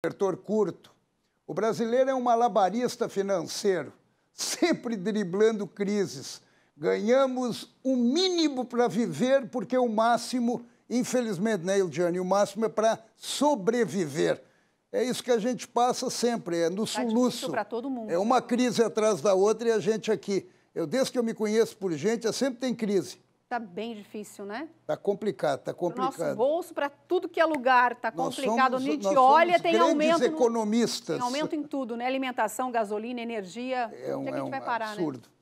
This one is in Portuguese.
cobertor curto. O brasileiro é um malabarista financeiro, sempre driblando crises. Ganhamos o um mínimo para viver, porque o máximo, infelizmente, né, Ildiane? O máximo é para sobreviver. É isso que a gente passa sempre, é no tá soluço. É uma crise atrás da outra e a gente aqui. Eu, desde que eu me conheço por gente, sempre tem crise. Está bem difícil, né? Está complicado, tá complicado. Pro nosso bolso, para tudo que é lugar, está complicado. Nós somos, nós olha, tem aumento. economistas. No, tem aumento em tudo, né? Alimentação, gasolina, energia. É um, Onde é que a é gente um vai parar, né? absurdo. né?